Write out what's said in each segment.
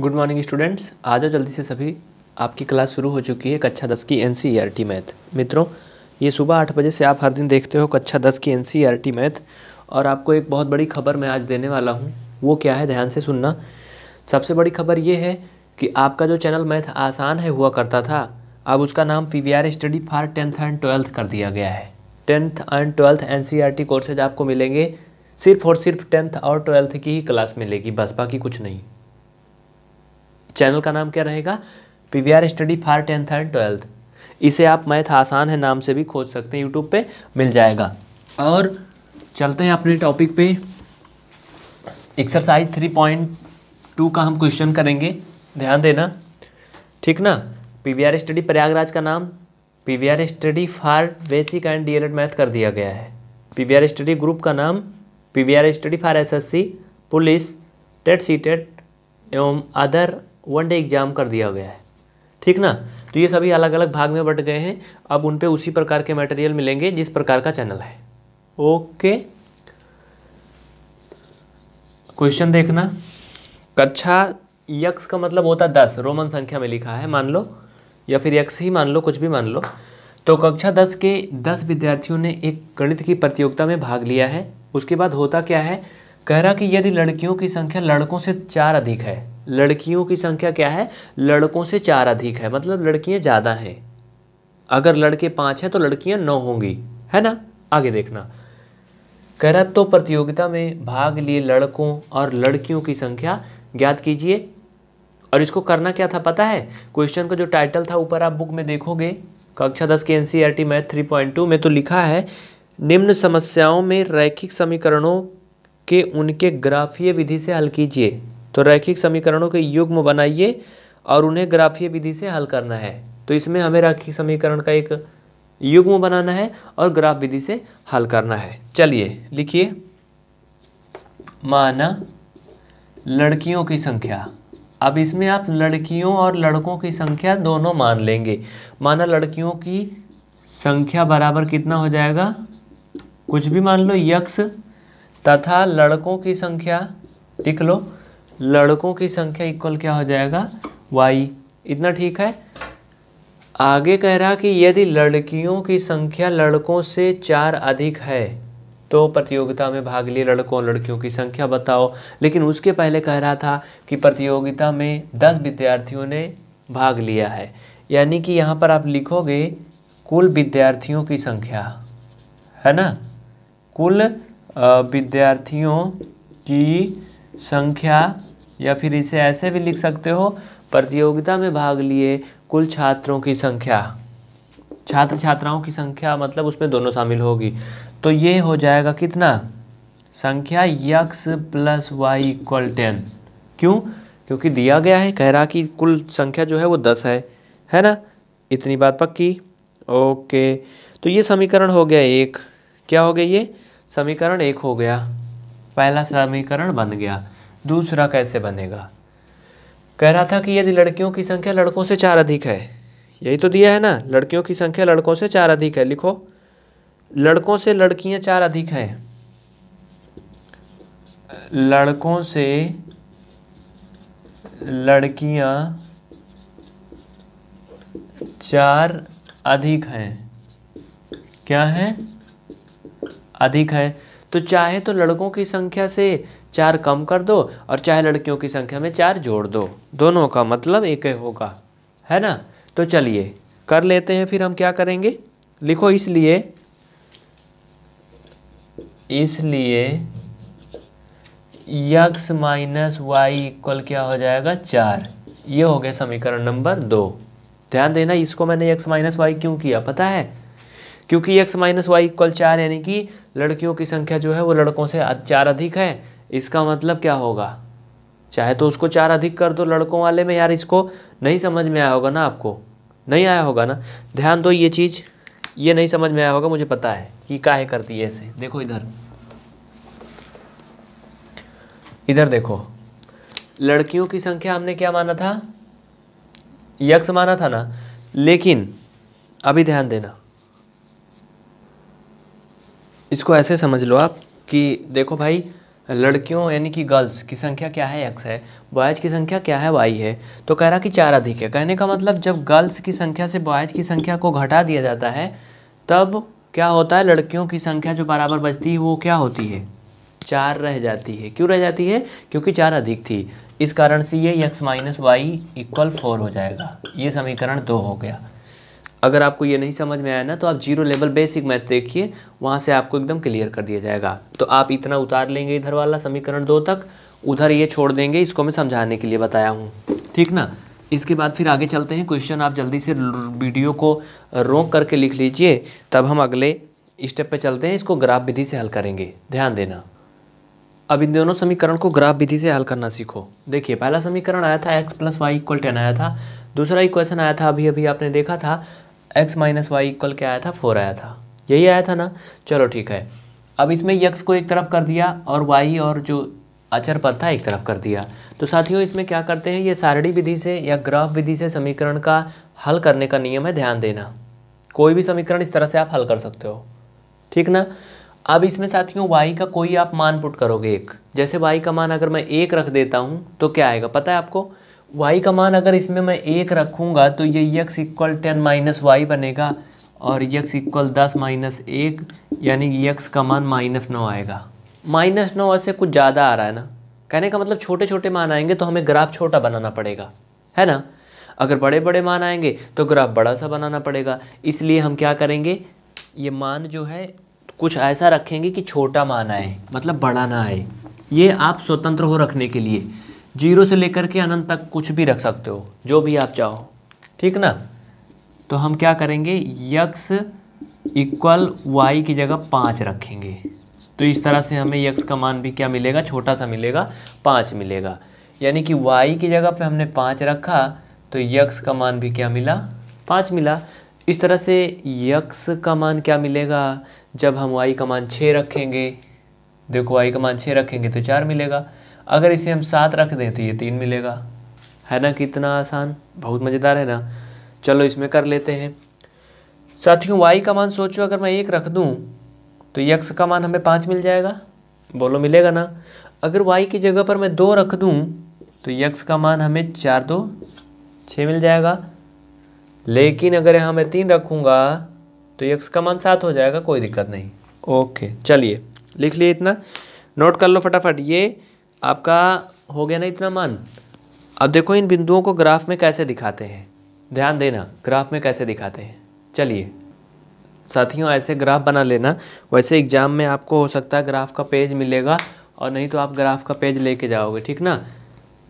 good morning students आ जाओ जल्दी से सभी आपकी क्लास शुरू हो चुकी है कक्षा दस की N C e e math मित्रों ये सुबह आठ बजे से आप हर दिन देखते हो कक्षा दस की एन सी e मैथ और आपको एक बहुत बड़ी खबर मैं आज देने वाला हूँ वो क्या है ध्यान से सुनना सबसे बड़ी खबर ये है कि आपका जो चैनल मैथ आसान है हुआ करता था अब उसका नाम P V R study for tenth and twelfth कर दिया गया है tenth and twelfth N C R T courses आपको मिलेंगे सिर्फ और सिर्फ टेंथ और ट्वेल्थ की ही क्लास मिलेगी बस बाकी कुछ नहीं चैनल का नाम क्या रहेगा P V R study for tenth and twelfth इसे आप मैथ आसान है नाम से भी खोज सकते हैं यूट्यूब पे मिल जाएगा और चलते हैं अपने टॉपिक पे एक्सरसाइज थ्री पॉइंट टू का हम क्वेश्चन करेंगे ध्यान देना ठीक ना P V R study Prayagraj का नाम P V R study for basic and D El Ed math कर दिया गया है P V R study group का नाम P V R study for S S C police TET C TET एवं other one day exam कर दिया गया है ठीक ना तो ये सभी अलग अलग भाग में बट गए हैं अब उन पर उसी प्रकार के मटेरियल मिलेंगे जिस प्रकार का चैनल है ओके क्वेश्चन देखना कक्षा यक्स का मतलब होता है दस रोमन संख्या में लिखा है मान लो या फिर यक्स ही मान लो कुछ भी मान लो तो कक्षा दस के दस विद्यार्थियों ने एक गणित की प्रतियोगिता में भाग लिया है उसके बाद होता क्या है कह रहा कि यदि लड़कियों की संख्या लड़कों से चार अधिक है लड़कियों की संख्या क्या है लड़कों से चार अधिक है मतलब लड़कियां ज़्यादा हैं अगर लड़के पांच हैं तो लड़कियां नौ होंगी है ना आगे देखना करत्व प्रतियोगिता में भाग लिए लड़कों और लड़कियों की संख्या ज्ञात कीजिए और इसको करना क्या था पता है क्वेश्चन का जो टाइटल था ऊपर आप बुक में देखोगे कक्षा दस के N math three point two में तो लिखा है निम्न समस्याओं में रैखिक समीकरणों के उनके ग्राफीय विधि से हल कीजिए तो रैखिक समीकरणों के युग्म बनाइए और उन्हें ग्राफीय विधि से हल करना है तो इसमें हमें रैखिक समीकरण का एक युग्म बनाना है और ग्राफ विधि से हल करना है चलिए लिखिए माना लड़कियों की संख्या अब इसमें आप लड़कियों और लड़कों की संख्या दोनों मान लेंगे माना लड़कियों की संख्या बराबर कितना हो जाएगा कुछ भी मान लो यक्ष तथा लड़कों की संख्या लिख लो लड़कों की संख्या इक्वल क्या हो जाएगा वाई इतना ठीक है आगे कह रहा कि यदि लड़कियों की संख्या लड़कों से चार अधिक है तो प्रतियोगिता में भाग लिए लड़कों और लड़कियों की संख्या बताओ लेकिन उसके पहले कह रहा था कि प्रतियोगिता में दस विद्यार्थियों ने भाग लिया है यानी कि यहाँ पर आप लिखोगे कुल विद्यार्थियों की संख्या है ना कुल विद्यार्थियों की संख्या या फिर इसे ऐसे भी लिख सकते हो प्रतियोगिता में भाग लिए कुल छात्रों की संख्या छात्र छात्राओं की संख्या मतलब उसमें दोनों शामिल होगी तो ये हो जाएगा कितना संख्या x plus y equal ten क्यों क्योंकि दिया गया है कह रहा कि कुल संख्या जो है वो दस है है ना इतनी बात पक्की ओके तो ये समीकरण हो गया एक क्या हो गया ये समीकरण एक हो गया पहला समीकरण बन गया दूसरा कैसे बनेगा कह रहा था कि यदि लड़कियों की संख्या लड़कों से चार अधिक है यही तो दिया है ना लड़कियों की संख्या लड़कों से चार अधिक है लिखो लड़कों से लड़कियां चार अधिक हैं लड़कों से लड़कियां चार अधिक हैं क्या हैं अधिक हैं तो चाहे तो लड़कों की संख्या से चार कम कर दो और चाहे लड़कियों की संख्या में चार जोड़ दो दोनों का मतलब एक होगा है ना तो चलिए कर लेते हैं फिर हम क्या करेंगे लिखो इसलिए इसलिए यक्स माइनस वाई इक्वल क्या हो जाएगा चार ये हो गया समीकरण नंबर दो ध्यान देना इसको मैंने यक्स माइनस वाई क्यों किया पता है क्योंकि यक्स माइनस वाई इक्वल चार यानी कि लड़कियों की संख्या जो है वो लड़कों से चार अधिक है इसका मतलब क्या होगा चाहे तो उसको चार अधिक कर दो लड़कों वाले में यार इसको नहीं समझ में आया होगा ना आपको नहीं आया होगा ना ध्यान दो ये चीज़ ये नहीं समझ में आया होगा मुझे पता है कि काहे करती है ऐसे देखो इधर इधर देखो लड़कियों की संख्या हमने क्या माना था यक्ष माना था ना लेकिन अभी ध्यान देना इसको ऐसे समझ लो आप कि देखो भाई लड़कियों यानी कि गर्ल्स की संख्या क्या है एक्स है बॉयज की संख्या क्या है वाई है तो कह रहा कि चार अधिक है कहने का मतलब जब गर्ल्स की संख्या से बॉयज की संख्या को घटा दिया जाता है तब क्या होता है लड़कियों की संख्या जो बराबर बचती है वो क्या होती है चार रह जाती है क्यों रह जाती है क्योंकि चार अधिक थी इस कारण से ये x minus y equal four हो जाएगा ये समीकरण दो हो गया अगर आपको ये नहीं समझ में आया ना तो आप जीरो लेवल बेसिक मैथ देखिए वहाँ से आपको एकदम क्लियर कर दिया जाएगा तो आप इतना उतार लेंगे इधर वाला समीकरण दो तक उधर ये छोड़ देंगे इसको मैं समझाने के लिए बताया हूँ ठीक ना इसके बाद फिर आगे चलते हैं क्वेश्चन आप जल्दी से वीडियो को रोक करके लिख लीजिए तब हम अगले स्टेप पे चलते हैं इसको ग्राफ विधि से हल करेंगे ध्यान देना अब इन दोनों समीकरण को ग्राफ विधि से हल करना सीखो देखिए पहला समीकरण आया था x plus y equal ten आया था दूसरा इक्वेशन आया था अभी अभी आपने देखा था एक्स माइनस वाई इक्वल क्या आया था फोर आया था यही आया था ना चलो ठीक है अब इसमें यक्स को एक तरफ कर दिया और वाई और जो अचर पद था एक तरफ कर दिया तो साथियों इसमें क्या करते हैं ये सारणी विधि से या ग्राफ विधि से समीकरण का हल करने का नियम है ध्यान देना कोई भी समीकरण इस तरह से आप हल कर सकते हो ठीक ना अब इसमें साथियों y का कोई आप मान पुट करोगे एक जैसे y का मान अगर मैं एक रख देता हूँ तो क्या आएगा पता है आपको वाई का मान अगर इसमें मैं एक रखूँगा तो ये x equal ten minus y बनेगा और यक्स इक्वल दस माइनस एक यानी यक्स का मान माइनस नौ आएगा माइनस नौ ऐसे कुछ ज़्यादा आ रहा है ना कहने का मतलब छोटे छोटे मान आएंगे तो हमें ग्राफ छोटा बनाना पड़ेगा है ना अगर बड़े बड़े मान आएंगे तो ग्राफ बड़ा सा बनाना पड़ेगा इसलिए हम क्या करेंगे ये मान जो है कुछ ऐसा रखेंगे कि छोटा मान आए मतलब बड़ा ना आए ये आप स्वतंत्र हो रखने के लिए जीरो से लेकर के अनंत तक कुछ भी रख सकते हो जो भी आप चाहो ठीक ना तो हम क्या करेंगे यक्स इक्वल वाई की जगह पाँच रखेंगे तो इस तरह से हमें यक्स का मान भी क्या मिलेगा छोटा सा मिलेगा पाँच मिलेगा यानी कि वाई की जगह पे हमने पाँच रखा तो यक्स का मान भी क्या मिला पाँच मिला इस तरह से यक्स का मान क्या मिलेगा जब हम वाई का मान छः रखेंगे देखो वाई का मान छः रखेंगे तो चार मिलेगा अगर इसे हम सात रख दें तो ये तीन मिलेगा है ना कितना आसान बहुत मज़ेदार है ना चलो इसमें कर लेते हैं साथियों वाई का मान सोचो अगर मैं एक रख दूँ तो यक्स का मान हमें पाँच मिल जाएगा बोलो मिलेगा ना अगर वाई की जगह पर मैं दो रख दूँ तो यक्स का मान हमें चार दो छः मिल जाएगा लेकिन अगर यहाँ मैं तीन रखूँगा तो यक्स का मान सात हो जाएगा कोई दिक्कत नहीं ओके चलिए लिख लिए इतना नोट कर लो फटाफट ये आपका हो गया ना इतना मान अब देखो इन बिंदुओं को ग्राफ में कैसे दिखाते हैं ध्यान देना ग्राफ में कैसे दिखाते हैं चलिए साथियों ऐसे ग्राफ बना लेना वैसे एग्ज़ाम में आपको हो सकता है ग्राफ का पेज मिलेगा और नहीं तो आप ग्राफ का पेज लेके जाओगे ठीक ना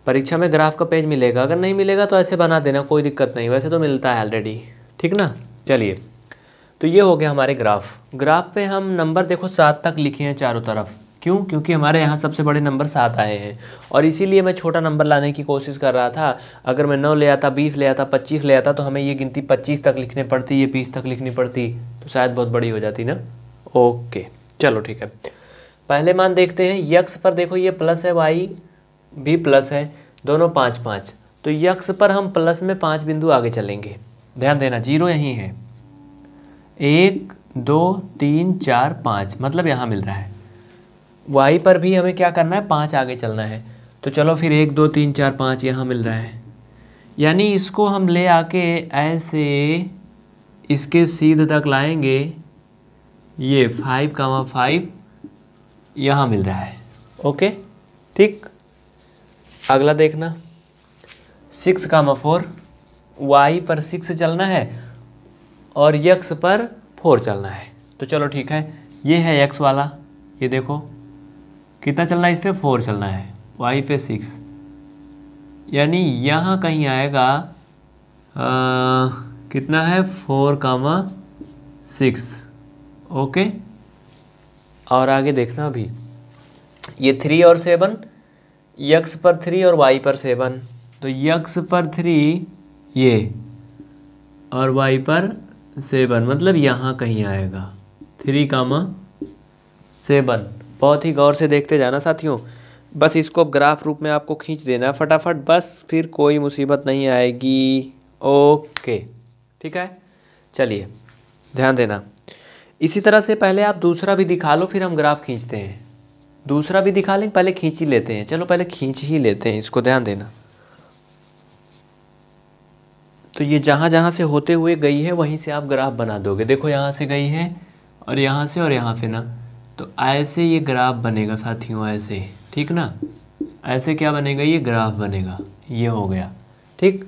परीक्षा में ग्राफ का पेज मिलेगा अगर नहीं मिलेगा तो ऐसे बना देना कोई दिक्कत नहीं वैसे तो मिलता है ऑलरेडी ठीक ना चलिए तो ये हो गया हमारे ग्राफ ग्राफ पे हम नंबर देखो सात तक लिखे हैं चारों तरफ क्यों क्योंकि हमारे यहाँ सबसे बड़े नंबर सात आए हैं और इसीलिए मैं छोटा नंबर लाने की कोशिश कर रहा था अगर मैं नौ ले आता बीस ले आता पच्चीस ले आता तो हमें ये गिनती पच्चीस तक लिखने पड़ती ये बीस तक लिखनी पड़ती तो शायद बहुत बड़ी हो जाती ना ओके चलो ठीक है पहले मान देखते हैं यक्स पर देखो ये प्लस है वाई भी प्लस है दोनों पाँच पाँच तो यक्स पर हम प्लस में पाँच बिंदु आगे चलेंगे ध्यान देना जीरो यहीं है एक दो तीन चार पाँच मतलब यहाँ मिल रहा है वाई पर भी हमें क्या करना है पाँच आगे चलना है तो चलो फिर एक दो तीन चार पाँच यहाँ मिल रहा है यानी इसको हम ले आके ऐसे इसके सीध तक लाएंगे ये फाइव कामा फाइव यहाँ मिल रहा है ओके ठीक अगला देखना सिक्स कामा फोर वाई पर सिक्स चलना है और यक्स पर फोर चलना है तो चलो ठीक है ये है यक्स वाला ये देखो कितना चलना है इस पर फोर चलना है वाई पे सिक्स यानी यहाँ कहीं आएगा आ, कितना है फोर कामा सिक्स ओके और आगे देखना भी ये थ्री और सेवन यक्स पर थ्री और वाई पर सेवन तो यक्स पर थ्री ये और वाई पर सेवन मतलब यहाँ कहीं आएगा थ्री कामा सेवन बहुत ही गौर से देखते जाना साथियों बस इसको ग्राफ रूप में आपको खींच देना है फटाफट बस फिर कोई मुसीबत नहीं आएगी ओके ठीक है चलिए ध्यान देना इसी तरह से पहले आप दूसरा भी दिखा लो फिर हम ग्राफ खींचते हैं दूसरा भी दिखा लें पहले खींच ही लेते हैं चलो पहले खींच ही लेते हैं इसको ध्यान देना तो ये जहाँ जहाँ से होते हुए गई है वहीं से आप ग्राफ बना दोगे देखो यहाँ से गई है और यहाँ से और यहाँ से ना तो ऐसे ये ग्राफ बनेगा साथियों ऐसे ठीक ना ऐसे क्या बनेगा ये ग्राफ बनेगा ये हो गया ठीक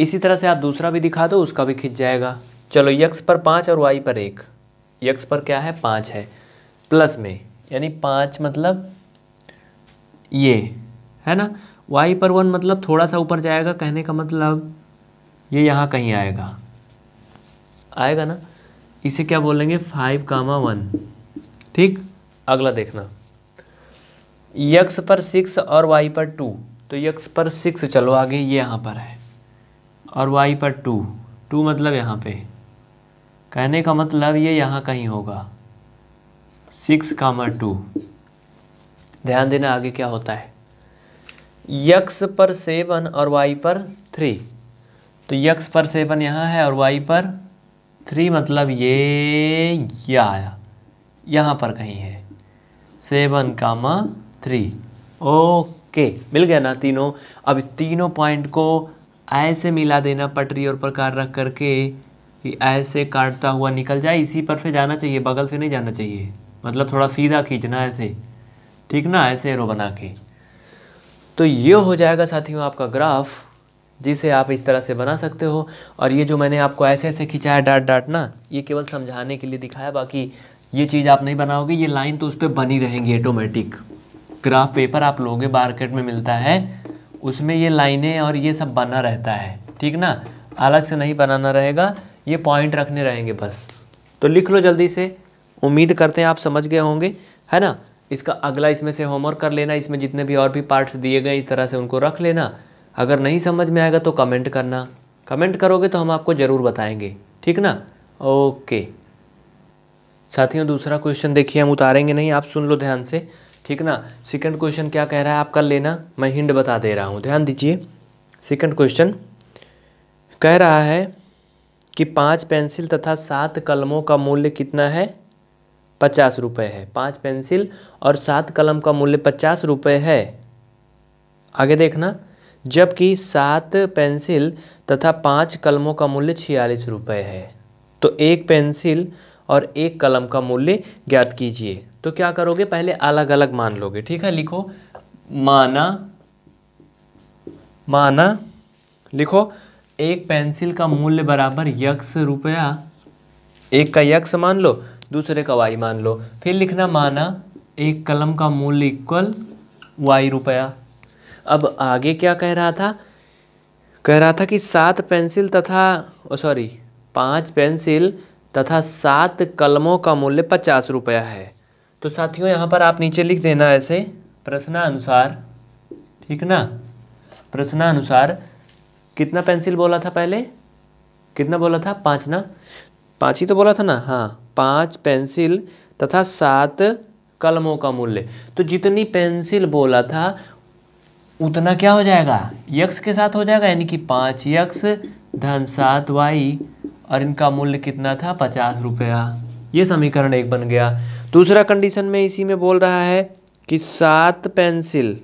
इसी तरह से आप दूसरा भी दिखा दो उसका भी खिंच जाएगा चलो यक्स पर पाँच और वाई पर एक यक्स पर क्या है पाँच है प्लस में यानी पाँच मतलब ये है ना वाई पर वन मतलब थोड़ा सा ऊपर जाएगा कहने का मतलब ये यहाँ कहीं आएगा आएगा ना इसे क्या बोलेंगे फाइव कामा वन ठीक अगला देखना यक्स पर सिक्स और वाई पर टू तो यक्स पर सिक्स चलो आगे ये यहाँ पर है और वाई पर टू टू मतलब यहाँ पे कहने का मतलब ये यहाँ कहीं होगा सिक्स कामर टू ध्यान देना आगे क्या होता है यक्स पर सेवन और वाई पर थ्री तो यक्स पर सेवन यहाँ है और वाई पर थ्री मतलब ये ये आया यहाँ पर कहीं है सेवन कामा थ्री ओके मिल गया ना तीनों अब तीनों पॉइंट को ऐसे मिला देना पटरी और प्रकार रख करके कि ऐसे काटता हुआ निकल जाए इसी पर से जाना चाहिए बगल से नहीं जाना चाहिए मतलब थोड़ा सीधा खींचना ऐसे ठीक ना ऐसे एरो बना के तो ये हो जाएगा साथियों आपका ग्राफ जिसे आप इस तरह से बना सकते हो और ये जो मैंने आपको ऐसे ऐसे खिंचाया डाट डाट ना ये केवल समझाने के लिए दिखाया बाकी ये चीज़ आप नहीं बनाओगे ये लाइन तो उस पर बनी रहेंगी ऑटोमेटिक ग्राफ पेपर आप लोगे मार्केट में मिलता है उसमें ये लाइनें और ये सब बना रहता है ठीक ना अलग से नहीं बनाना रहेगा ये पॉइंट रखने रहेंगे बस तो लिख लो जल्दी से उम्मीद करते हैं आप समझ गए होंगे है ना इसका अगला इसमें से होमवर्क कर लेना इसमें जितने भी और भी पार्ट्स दिए गए इस तरह से उनको रख लेना अगर नहीं समझ में आएगा तो कमेंट करना कमेंट करोगे तो हम आपको ज़रूर बताएंगे ठीक ना ओके साथियों दूसरा क्वेश्चन देखिए हम उतारेंगे नहीं आप सुन लो ध्यान से ठीक ना सेकंड क्वेश्चन क्या कह रहा है आपका लेना मैं हिंड बता दे रहा हूँ ध्यान दीजिए सेकंड क्वेश्चन कह रहा है कि पाँच पेंसिल तथा सात कलमों का मूल्य कितना है पचास रुपये है पाँच पेंसिल और सात कलम का मूल्य पचास रुपये है आगे देखना जबकि सात पेंसिल तथा पाँच कलमों का मूल्य छियालीस रुपये है तो एक पेंसिल और एक कलम का मूल्य ज्ञात कीजिए तो क्या करोगे पहले अलग अलग मान लोगे ठीक है लिखो माना माना लिखो एक पेंसिल का मूल्य बराबर यक्स रुपया एक का यक्स मान लो दूसरे का वाई मान लो फिर लिखना माना एक कलम का मूल्य इक्वल वाई रुपया अब आगे क्या कह रहा था कह रहा था कि सात पेंसिल तथा सॉरी पांच पेंसिल तथा सात कलमों का मूल्य पचास रुपया है तो साथियों यहाँ पर आप नीचे लिख देना ऐसे प्रश्नानुसार ठीक ना प्रश्नानुसार कितना पेंसिल बोला था पहले कितना बोला था पाँच ना पाँच ही तो बोला था ना हाँ पाँच पेंसिल तथा सात कलमों का मूल्य तो जितनी पेंसिल बोला था उतना क्या हो जाएगा यक्स के साथ हो जाएगा यानी कि पाँच यक्स धन सात वाई और इनका मूल्य कितना था पचास रुपया ये समीकरण एक बन गया दूसरा कंडीशन में इसी में बोल रहा है कि सात पेंसिल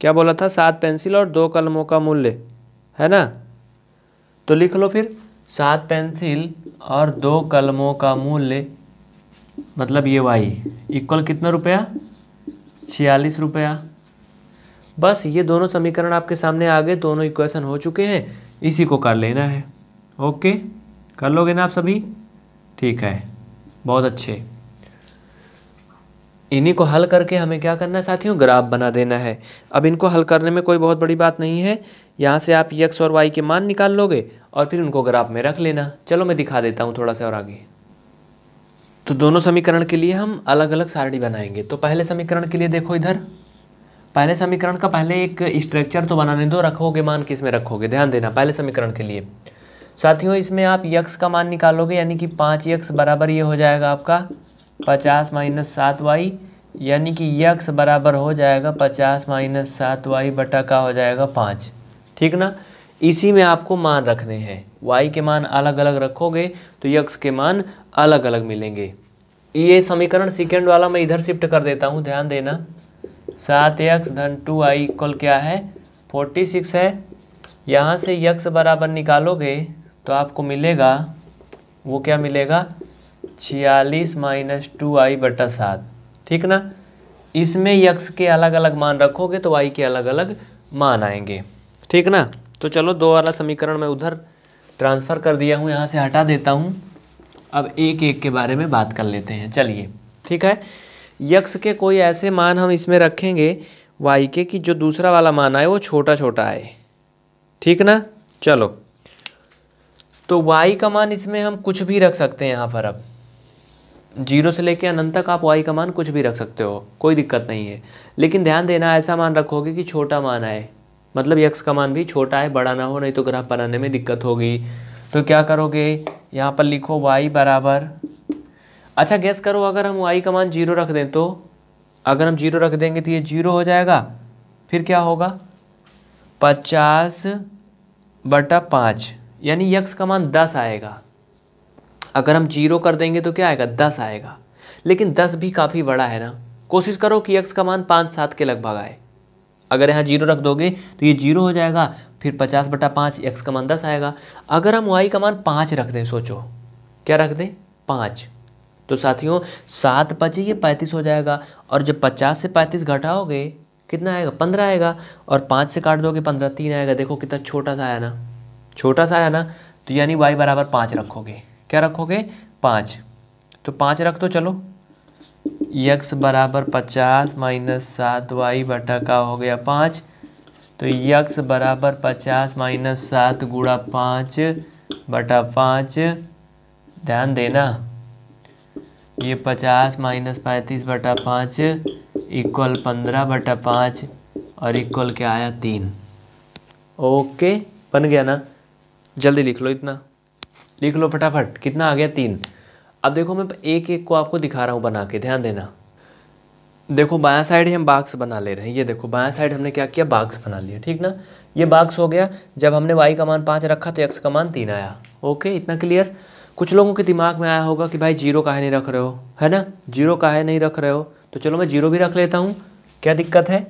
क्या बोला था सात पेंसिल और दो कलमों का मूल्य है ना तो लिख लो फिर सात पेंसिल और दो कलमों का मूल्य मतलब ये वाई इक्वल कितना रुपया छियालीस रुपया बस ये दोनों समीकरण आपके सामने आ गए दोनों इक्वेशन हो चुके हैं इसी को कर लेना है ओके कर लोगे ना आप सभी ठीक है बहुत अच्छे इन्हीं को हल करके हमें क्या करना है साथियों ग्राफ बना देना है अब इनको हल करने में कोई बहुत बड़ी बात नहीं है यहाँ से आप यक्स और वाई के मान निकाल लोगे और फिर उनको ग्राफ में रख लेना चलो मैं दिखा देता हूँ थोड़ा सा और आगे तो दोनों समीकरण के लिए हम अलग अलग सारणी बनाएंगे तो पहले समीकरण के लिए देखो इधर पहले समीकरण का पहले एक स्ट्रक्चर तो बनाने दो रखोगे मान किस में रखोगे ध्यान देना पहले समीकरण के लिए साथियों इसमें आप यक्स का मान निकालोगे यानी कि पाँच यक्स बराबर ये हो जाएगा आपका पचास माइनस सात वाई यानी कि यक्स बराबर हो जाएगा पचास माइनस सात वाई बटा का हो जाएगा पाँच ठीक ना इसी में आपको मान रखने हैं वाई के मान अलग अलग रखोगे तो यक्स के मान अलग अलग मिलेंगे ये समीकरण सेकेंड वाला मैं इधर शिफ्ट कर देता हूँ ध्यान देना सात यक्स धन टू आई इक्वल क्या है फोर्टी सिक्स है यहाँ से यक्स बराबर निकालोगे तो आपको मिलेगा वो क्या मिलेगा छियालीस माइनस टू आई बटा सात ठीक ना इसमें यक्स के अलग अलग मान रखोगे तो वाई के अलग अलग मान आएंगे ठीक ना तो चलो दो वाला समीकरण मैं उधर ट्रांसफ़र कर दिया हूँ यहाँ से हटा देता हूँ अब एक एक के बारे में बात कर लेते हैं चलिए ठीक है यक्स के कोई ऐसे मान हम इसमें रखेंगे वाई के कि जो दूसरा वाला मान आए वो छोटा छोटा आए ठीक ना चलो तो y का मान इसमें हम कुछ भी रख सकते हैं यहाँ पर अब जीरो से लेके अनंत तक आप y का मान कुछ भी रख सकते हो कोई दिक्कत नहीं है लेकिन ध्यान देना ऐसा मान रखोगे कि छोटा मान आए मतलब यक्स का मान भी छोटा है बड़ा ना हो नहीं तो ग्राफ बनाने में दिक्कत होगी तो क्या करोगे यहाँ पर लिखो y बराबर अच्छा गैस करो अगर हम y का मान जीरो रख दें तो अगर हम जीरो रख देंगे तो ये जीरो हो जाएगा फिर क्या होगा पचास बटा पाँच यानी यक्स का मान दस आएगा अगर हम जीरो कर देंगे तो क्या आएगा दस आएगा लेकिन दस भी काफ़ी बड़ा है ना कोशिश करो कि यक्स का मान पाँच सात के लगभग आए अगर यहाँ जीरो रख दोगे तो ये जीरो हो जाएगा फिर पचास बटा पाँच यक्स का मान दस आएगा अगर हम वाई का मान पाँच रख दें सोचो क्या रख दें पाँच तो साथियों सात पचे ये पैंतीस हो जाएगा और जब पचास से पैंतीस घटाओगे कितना आएगा पंद्रह आएगा और पाँच से काट दोगे पंद्रह तीन आएगा देखो कितना छोटा सा आया ना छोटा सा है ना तो यानी वाई बराबर पाँच रखोगे क्या रखोगे पाँच तो पाँच रख तो चलो यक्स बराबर पचास माइनस सात वाई बटा का हो गया पाँच तो यक्स बराबर पचास माइनस सात गुड़ा पाँच बटा पाँच ध्यान देना ये पचास माइनस पैंतीस बटा पाँच इक्वल पंद्रह बटा पाँच और इक्वल क्या आया तीन ओके बन गया ना जल्दी लिख लो इतना लिख लो फटाफट कितना आ गया तीन अब देखो मैं एक एक को आपको दिखा रहा हूँ बना के ध्यान देना देखो बायां साइड ही हम बाक्स बना ले रहे हैं ये देखो बायां साइड हमने क्या किया बाक्स बना लिया ठीक ना ये बाक्स हो गया जब हमने वाई का मान पाँच रखा तो एक्स का मान तीन आया ओके इतना क्लियर कुछ लोगों के दिमाग में आया होगा कि भाई जीरो काहे नहीं रख रहे हो है ना जीरो काहे नहीं रख रहे हो तो चलो मैं जीरो भी रख लेता हूँ क्या दिक्कत है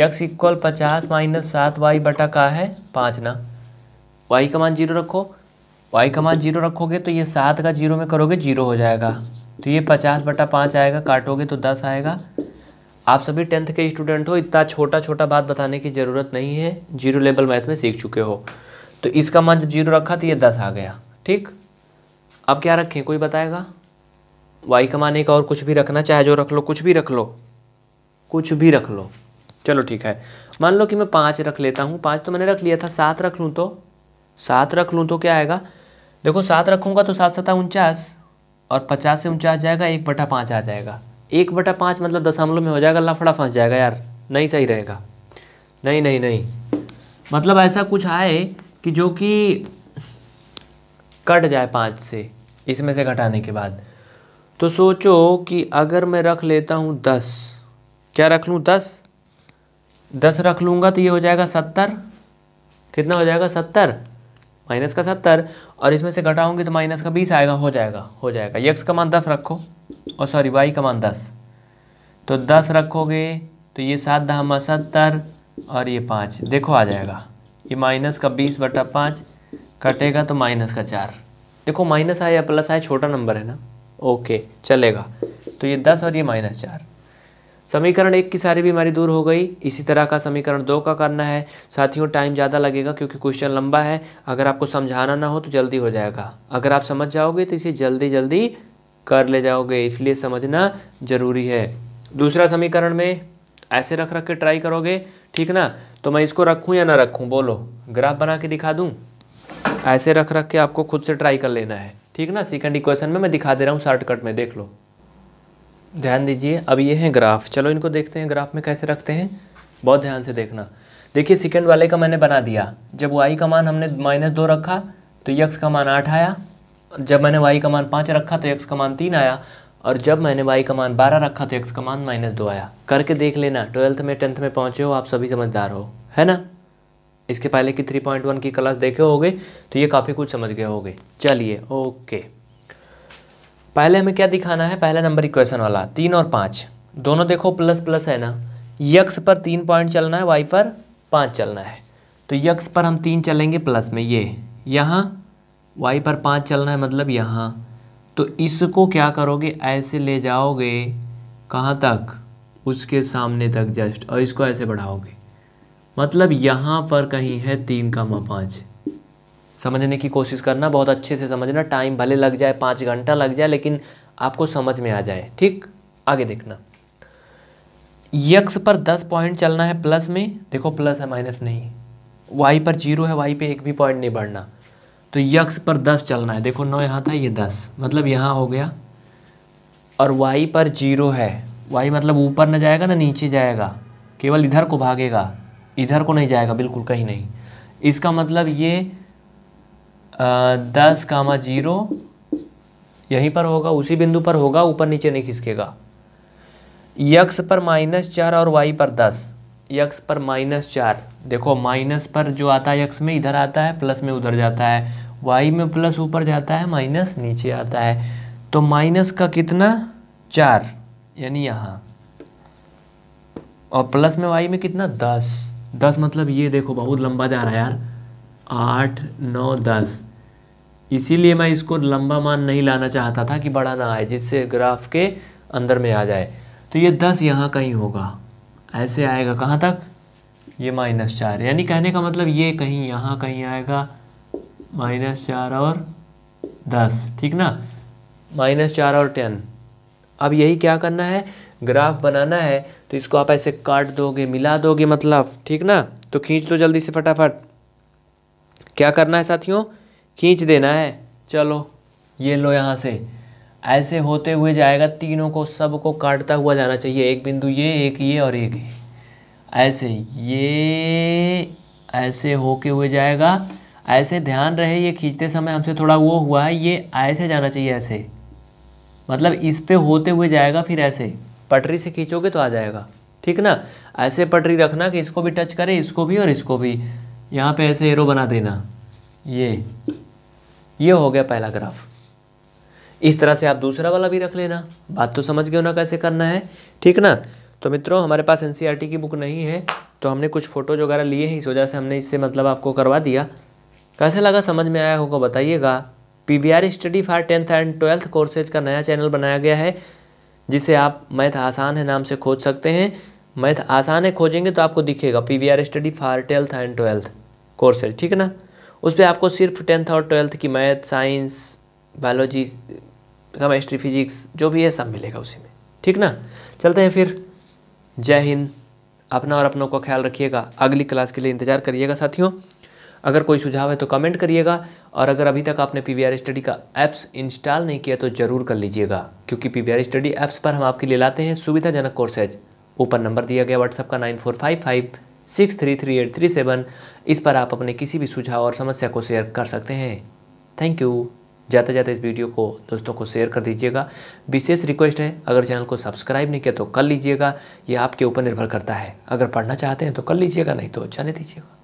यक्स इक्वल पचास माइनस सात वाई बटा का है पाँच ना वाई का मान जीरो रखो वाई का मान जीरो रखोगे तो ये सात का जीरो में करोगे जीरो हो जाएगा तो ये पचास बटा पाँच आएगा काटोगे तो दस आएगा आप सभी टेंथ के स्टूडेंट हो इतना छोटा छोटा बात बताने की ज़रूरत नहीं है जीरो लेवल मैथ में सीख चुके हो तो इसका मान जब जीरो रखा तो ये दस आ गया ठीक अब क्या रखें कोई बताएगा वाई का मान एक और कुछ भी रखना चाहे जो रख लो कुछ भी रख लो कुछ भी रख लो चलो ठीक है मान लो कि मैं पाँच रख लेता हूँ पाँच तो मैंने रख लिया था सात रख लूँ तो सात रख लूँ तो क्या आएगा देखो सात रखूँगा तो सात सता उनचास और पचास से उनचास जाएगा एक बटा पाँच आ जाएगा एक बटा पाँच मतलब दशमलव में हो जाएगा लफड़ा फंस जाएगा यार नहीं सही रहेगा नहीं नहीं नहीं मतलब ऐसा कुछ आए कि जो कि कट जाए पाँच से इसमें से घटाने के बाद तो सोचो कि अगर मैं रख लेता हूँ दस क्या रख लूँ दस दस रख लूँगा तो ये हो जाएगा सत्तर कितना हो जाएगा सत्तर माइनस का सत्तर और इसमें से घटाऊंगी तो माइनस का बीस आएगा हो जाएगा हो जाएगा यक्स का मान दस रखो और सॉरी वाई का मान दस तो दस रखोगे तो ये सात दहामा सत्तर और ये पाँच देखो आ जाएगा ये माइनस का बीस बटा पाँच कटेगा तो माइनस का चार देखो माइनस आया प्लस आया छोटा नंबर है ना ओके चलेगा तो ये दस और ये माइनस चार समीकरण एक की सारी बीमारी दूर हो गई इसी तरह का समीकरण दो का करना है साथियों टाइम ज़्यादा लगेगा क्योंकि क्वेश्चन लंबा है अगर आपको समझाना ना हो तो जल्दी हो जाएगा अगर आप समझ जाओगे तो इसे जल्दी जल्दी कर ले जाओगे इसलिए समझना ज़रूरी है दूसरा समीकरण में ऐसे रख रख के ट्राई करोगे ठीक ना तो मैं इसको रखूँ या ना रखूँ बोलो ग्राफ बना के दिखा दूँ ऐसे रख रख के आपको खुद से ट्राई कर लेना है ठीक ना सेकेंड इक्वेशन में मैं दिखा दे रहा हूँ शॉर्टकट में देख लो ध्यान दीजिए अब ये हैं ग्राफ चलो इनको देखते हैं ग्राफ में कैसे रखते हैं बहुत ध्यान से देखना देखिए सेकेंड वाले का मैंने बना दिया जब वाई का मान हमने माइनस दो रखा तो यक्स का मान आठ आया जब मैंने वाई का मान पाँच रखा तो यक्स का मान तीन आया और जब मैंने वाई का मान बारह रखा तो एक्स का मान माइनस दो आया करके देख लेना ट्वेल्थ में टेंथ में पहुँचे हो आप सभी समझदार हो है ना इसके पहले की थ्री पॉइंट वन की क्लास देखे गए तो ये काफ़ी कुछ समझ गए होगे चलिए ओके पहले हमें क्या दिखाना है पहला नंबर इक्वेशन वाला तीन और पाँच दोनों देखो प्लस प्लस है ना यक्स पर तीन पॉइंट चलना है वाई पर पाँच चलना है तो यक्स पर हम तीन चलेंगे प्लस में ये यहाँ वाई पर पाँच चलना है मतलब यहाँ तो इसको क्या करोगे ऐसे ले जाओगे कहाँ तक उसके सामने तक जस्ट और इसको ऐसे बढ़ाओगे मतलब यहाँ पर कहीं है तीन कामा पाँच समझने की कोशिश करना बहुत अच्छे से समझना टाइम भले लग जाए पाँच घंटा लग जाए लेकिन आपको समझ में आ जाए ठीक आगे देखना यक्स पर दस पॉइंट चलना है प्लस में देखो प्लस है माइनस नहीं वाई पर जीरो है वाई पे एक भी पॉइंट नहीं बढ़ना तो यक्स पर दस चलना है देखो नौ यहाँ था ये दस मतलब यहाँ हो गया और वाई पर जीरो है वाई मतलब ऊपर ना जाएगा ना नीचे जाएगा केवल इधर को भागेगा इधर को नहीं जाएगा बिल्कुल कहीं नहीं इसका मतलब ये दस कामा जीरो यहीं पर होगा उसी बिंदु पर होगा ऊपर नीचे नहीं खिसकेगा यक्स पर माइनस चार और वाई पर दस यक्स पर माइनस चार देखो माइनस पर जो आता है यक्स में इधर आता है प्लस में उधर जाता है वाई में प्लस ऊपर जाता है माइनस नीचे आता है तो माइनस का कितना चार यानी यहाँ और प्लस में वाई में कितना दस दस मतलब ये देखो बहुत लंबा जा रहा है यार आठ नौ दस इसीलिए मैं इसको लंबा मान नहीं लाना चाहता था कि बड़ा ना आए जिससे ग्राफ के अंदर में आ जाए तो ये दस यहाँ कहीं होगा ऐसे आएगा कहाँ तक ये माइनस चार यानी कहने का मतलब ये कहीं यहाँ कहीं आएगा माइनस चार और दस ठीक ना माइनस चार और टेन अब यही क्या करना है ग्राफ बनाना है तो इसको आप ऐसे काट दोगे मिला दोगे मतलब ठीक ना तो खींच दो जल्दी से फटाफट क्या करना है साथियों खींच देना है चलो ये लो यहाँ से ऐसे होते हुए जाएगा तीनों को सबको काटता हुआ जाना चाहिए एक बिंदु ये एक ये और एक ये ऐसे ये ऐसे होके हुए जाएगा ऐसे ध्यान रहे ये खींचते समय हमसे थोड़ा वो हुआ है ये ऐसे जाना चाहिए ऐसे मतलब इस पे होते हुए जाएगा फिर ऐसे पटरी से खींचोगे तो आ जाएगा ठीक ना ऐसे पटरी रखना कि इसको भी टच करे इसको भी और इसको भी यहाँ पे ऐसे एरो बना देना ये ये हो गया पहला ग्राफ इस तरह से आप दूसरा वाला भी रख लेना बात तो समझ गए ना कैसे करना है ठीक ना तो मित्रों हमारे पास एन e की बुक नहीं है तो हमने कुछ फ़ोटोज वगैरह लिए हैं इस वजह से हमने इससे मतलब आपको करवा दिया कैसे लगा समझ में आया होगा बताइएगा P study for tenth and twelfth courses का नया चैनल बनाया गया है जिसे आप मैथ आसान है नाम से खोज सकते हैं मैथ आसान है खोजेंगे तो आपको दिखेगा P study for tenth and twelfth courses ठीक है ना उस पर आपको सिर्फ टेंथ और ट्वेल्थ की math science biology chemistry physics जो भी है सब मिलेगा उसी में ठीक ना चलते हैं फिर जय हिंद अपना और अपनों का ख्याल रखिएगा अगली क्लास के लिए इंतजार करिएगा साथियों अगर कोई सुझाव है तो कमेंट करिएगा और अगर अभी तक आपने पी स्टडी का ऐप्स इंस्टॉल नहीं किया तो ज़रूर कर लीजिएगा क्योंकि पी स्टडी ऐप्स पर हम आपके लिए लाते हैं सुविधाजनक कोर्सेज ऊपर नंबर दिया गया व्हाट्सअप का nine four five five six three three eight three seven इस पर आप अपने किसी भी सुझाव और समस्या को शेयर कर सकते हैं थैंक यू जाते जाते इस वीडियो को दोस्तों को शेयर कर दीजिएगा विशेष रिक्वेस्ट है अगर चैनल को सब्सक्राइब नहीं किया तो कर लीजिएगा ये आपके ऊपर निर्भर करता है अगर पढ़ना चाहते हैं तो कर लीजिएगा नहीं तो जाने दीजिएगा